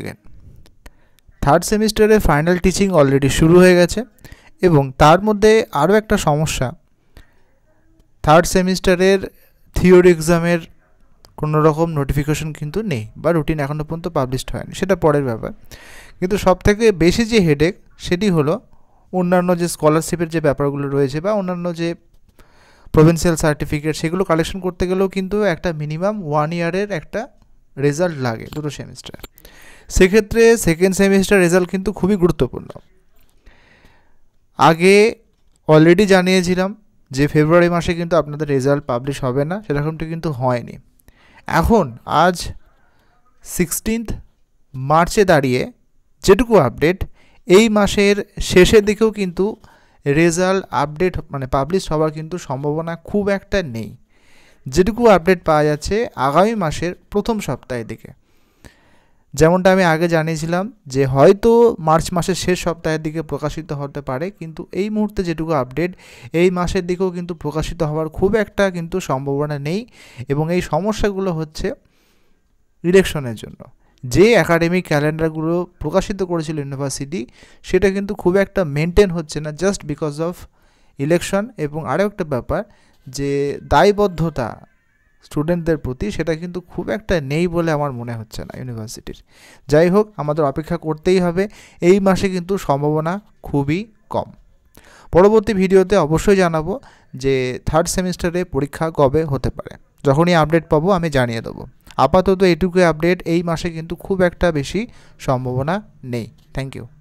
থাকেন থার্ড সেমিস্টারে final teaching already শুরু হয়ে গেছে এবং তার মধ্যে আরও একটা সমস্যা থার্ড সেমিস্টারের থিওরি এক্সামের কোনো রকম নোটিফিকেশন কিন্তু নেই বা রুটিন এখনও পর্যন্ত পাবলিশড হয়নি সেটা পরের ব্যাপার কিন্তু সবথেকে বেশি যে হেডেক সেটি হলো অন্যান্য যে স্কলারশিপের যে ব্যাপারগুলো রয়েছে বা অন্যান্য যে প্রভিন্সিয়াল সার্টিফিকেট সেগুলো কালেকশন করতে গেলেও কিন্তু একটা মিনিমাম ওয়ান ইয়ারের একটা রেজাল্ট লাগে দুটো সেমিস্টার সেক্ষেত্রে সেকেন্ড সেমিস্টার রেজাল্ট কিন্তু খুবই গুরুত্বপূর্ণ আগে অলরেডি জানিয়েছিলাম যে ফেব্রুয়ারি মাসে কিন্তু আপনাদের রেজাল্ট পাবলিশ হবে না সেরকমটি কিন্তু হয়নি এখন আজ সিক্সটিন্থ মার্চে দাঁড়িয়ে যেটুকু আপডেট এই মাসের শেষের দিকেও কিন্তু রেজাল্ট আপডেট মানে পাবলিশ হওয়ার কিন্তু সম্ভাবনা খুব একটা নেই যেটুকু আপডেট পাওয়া যাচ্ছে আগামী মাসের প্রথম সপ্তাহের দিকে যেমনটা আমি আগে জানিয়েছিলাম যে হয়তো মার্চ মাসের শেষ সপ্তাহের দিকে প্রকাশিত হতে পারে কিন্তু এই মুহূর্তে যেটুকু আপডেট এই মাসের দিকেও কিন্তু প্রকাশিত হওয়ার খুব একটা কিন্তু সম্ভাবনা নেই এবং এই সমস্যাগুলো হচ্ছে ইলেকশনের জন্য যে একাডেমিক ক্যালেন্ডারগুলো প্রকাশিত করেছিল ইউনিভার্সিটি সেটা কিন্তু খুব একটা মেনটেন হচ্ছে না জাস্ট বিকজ অফ ইলেকশন এবং আরও একটা ব্যাপার যে দায়বদ্ধতা স্টুডেন্টদের প্রতি সেটা কিন্তু খুব একটা নেই বলে আমার মনে হচ্ছে না ইউনিভার্সিটির যাই হোক আমাদের অপেক্ষা করতেই হবে এই মাসে কিন্তু সম্ভাবনা খুবই কম পরবর্তী ভিডিওতে অবশ্যই জানাবো যে থার্ড সেমিস্টারে পরীক্ষা কবে হতে পারে যখনই আপডেট পাবো আমি জানিয়ে দেবো আপাতত এটুকু আপডেট এই মাসে কিন্তু খুব একটা বেশি সম্ভাবনা নেই থ্যাংক ইউ